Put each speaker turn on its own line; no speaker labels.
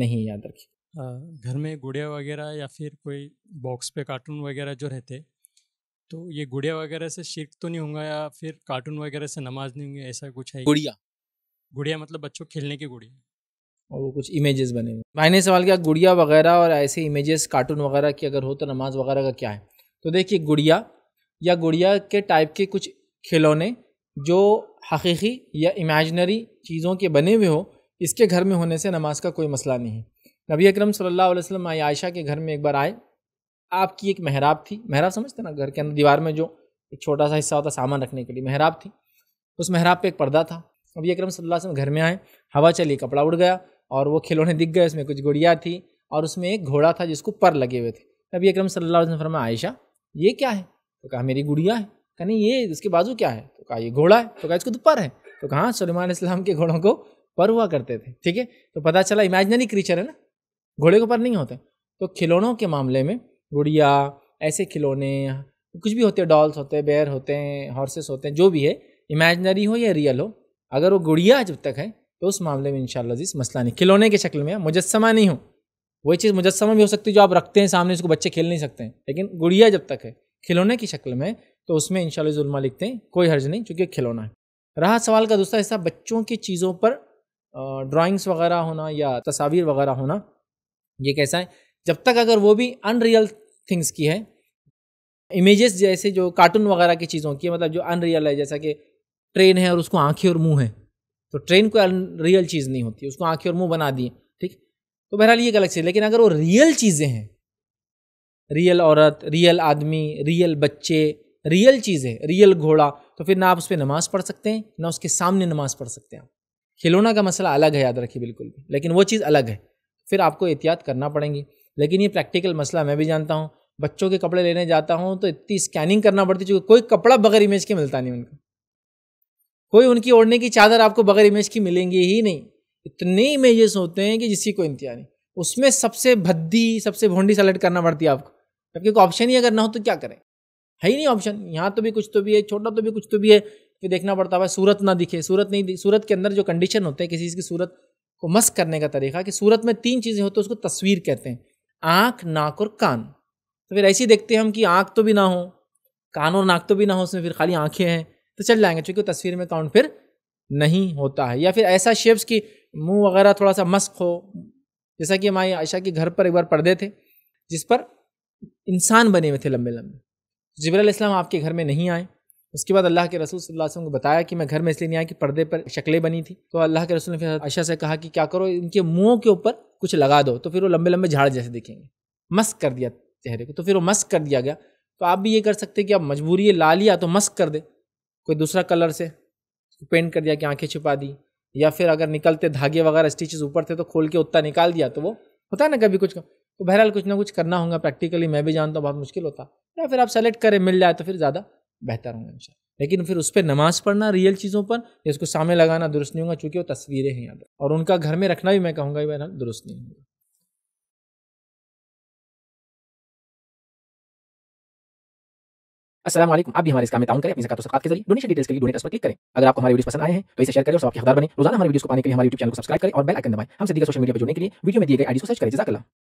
नहीं याद रखी घर में गुड़िया वगैरह या फिर कोई बॉक्स पे कार्टून वगैरह जो रहते तो ये गुड़िया वगैरह से शिरक तो नहीं होगा या फिर कार्टून वगैरह से नमाज नहीं होंगे ऐसा कुछ है गुड़िया गुड़िया मतलब बच्चों खेलने की गुड़िया और वो कुछ इमेजेस बने हुए भाई ने सवाल किया गुड़िया वगैरह और ऐसे इमेजेस कार्टून वगैरह की अगर हो तो नमाज वगैरह का क्या है तो देखिए गुड़िया या गुड़िया के टाइप के कुछ खिलौने जो हकीकी या इमेजनरी चीज़ों के बने हुए हो इसके घर में होने से नमाज का कोई मसला नहीं नबी अक्रम सल्लल्लाहु अलैहि आई आयशा के घर में एक बार आए आपकी एक महराब थी महराब समझते ना घर के अंदर दीवार में जो एक छोटा सा हिस्सा होता सामान रखने के लिए महराब थी उस महराब पे एक पर्दा था नबी अक्रम सल्लल्लाहु अलैहि घर में आए हवा चली कपड़ा उड़ गया और वो खिलौने दिख गए उसमें कुछ गुड़िया थी और उसमें एक घोड़ा था जिसको पर लगे हुए थे नबी अकरम सल्लल्लाहु अलैहि आयशा ये क्या है तो कहा मेरी गुड़िया है कहा नहीं ये इसके बाजू क्या है तो कहा ये घोड़ा है तो कहा इसको तो पर है तो कहा हाँ, सलमान इस्लाम के घोड़ों को पर हुआ करते थे ठीक है तो पता चला इमेजनरी क्रीचर है ना घोड़े के ऊपर नहीं होते तो खिलौनों के मामले में गुड़िया ऐसे खिलौने कुछ भी होते हैं डॉल्स होते हैं बेयर होते हैं हॉर्सेस होते हैं जो भी है इमेजनरी हो या रियल हो अगर वो गुड़िया जब तक है तो उस मामले में इनशाला जी मसला नहीं खिलौने की शक्ल में हाँ, मुजस्मा नहीं हो वही चीज़ मुजस्मा भी हो सकती है जो आप रखते हैं सामने उसको बच्चे खेल नहीं सकते हैं लेकिन गुड़िया जब तक है खिलौने की शक्ल में तो उसमें इन लिखते हैं कोई हर्ज नहीं चूँकि खिलौना है रहा सवाल का दूसरा हिस्सा बच्चों की चीज़ों पर ड्राइंग्स वगैरह होना या तस्वीर वगैरह होना ये कैसा है जब तक अगर वो भी अनरियल थिंग्स की है इमेजेस जैसे जो कार्टून वगैरह की चीज़ों की मतलब जो अनरियल है जैसा कि ट्रेन है और उसको आंखें और मुंह है तो ट्रेन अन रियल चीज़ नहीं होती उसको आंखें और मुंह बना दिए ठीक तो बहरहाल ये गलत चीज़ लेकिन अगर वो रियल चीज़ें हैं रियल औरत रियल आदमी रियल बच्चे रियल चीज़ें रियल घोड़ा तो फिर ना आप उस पर नमाज़ पढ़ सकते हैं ना उसके सामने नमाज़ पढ़ सकते हैं आप खिलौना का मसला अलग है याद रखिए बिल्कुल भी लेकिन वो चीज़ अलग है फिर आपको एहतियात करना पड़ेंगी लेकिन ये प्रैक्टिकल मसला मैं भी जानता हूँ बच्चों के कपड़े लेने जाता हूँ तो इतनी स्कैनिंग करना पड़ती चूँकि कोई कपड़ा बगैर इमेज के मिलता नहीं उनका कोई उनकी ओढ़ने की चादर आपको बगैर इमेज की मिलेंगी ही नहीं इतने इमेजेस होते हैं कि जिसकी कोई इंतजार नहीं उसमें सबसे भद्दी सबसे भोंडी सेलेक्ट करना पड़ती है आपको जबकि कोई ऑप्शन ही अगर ना हो तो क्या करें है ही नहीं ऑप्शन यहाँ तो भी कुछ तो भी है छोटा तो भी कुछ तो भी है फिर देखना पड़ता है सूरत ना दिखे सूरत नहीं सूरत के अंदर जो कंडीशन होते हैं किसी चीज़ की सूरत को मस्क करने का तरीका कि सूरत में तीन चीज़ें होती हैं उसको तस्वीर कहते हैं आँख नाक और कान तो फिर ऐसी देखते हैं हम कि आँख तो भी ना हो कान और नाक तो भी ना हो उसमें फिर खाली आँखें हैं तो चल जाएंगे चूँकि तस्वीर में काउंट फिर नहीं होता है या फिर ऐसा शेप्स की मुंह वगैरह थोड़ा सा मस्क हो जैसा कि हमारी आयशा के घर पर एक बार पर्दे थे जिस पर इंसान बने हुए थे लंबे लंबे जबरल इस्लाम आपके घर में नहीं आए उसके बाद अल्लाह के रसूल सल्लल्लाहु अलैहि वसल्लम को बताया कि मैं घर में इसलिए नहीं आया कि पर्दे पर शक्लें बनी थी तो अल्लाह के रसूल ने फिर अशा से कहा कि क्या करो इनके मुँहों के ऊपर कुछ लगा दो तो फिर वो लंबे लंबे झाड़ जैसे दिखेंगे मस्क कर दिया चेहरे को तो फिर वो मस्क कर दिया गया तो आप भी ये कर सकते कि आप मजबूरी है ला लिया तो मस्क कर दे कोई दूसरा कलर से पेंट कर दिया कि आंखें छुपा दी या फिर अगर निकलते धागे वगैरह स्टिचेस ऊपर थे तो खोल के उत्ता निकाल दिया तो वो होता है ना कभी कुछ तो बहरहाल कुछ ना कुछ करना होगा प्रैक्टिकली मैं भी जानता हूँ बहुत मुश्किल होता या फिर आप सेलेक्ट करें मिल जाए तो फिर ज़्यादा बेहतर होंगे इनशा लेकिन फिर उस पर नमाज पढ़ना रियल चीज़ों पर या उसको सामने लगाना दुरुस्त नहीं होगा चूँकि वो तस्वीरें हैं यहाँ पर और उनका घर में रखना भी मैं कहूँगा बहरहाल दुरुस्त नहीं होगा असल आप भी हमारे इस काम में ताउन करें अपनी जकात सकात के जरिए डोनेशन डिटेल्स के लिए डोनेट पर क्लिक करें अगर आपको हमारे वीडियो पसंद आए हैं तो इसे शेयर करें और आपके हकदार बने रोजाना हमारे वीडियो को पाने के लिए हमारे यूट्यूब चैनल को सब्सक्राइब करें और बेल आइकन दबाएं हमसे दीगर सोशल मीडिया पर जुड़ने के लिए वीडियो में दिए गए आईडी को सर्च करें जजाकला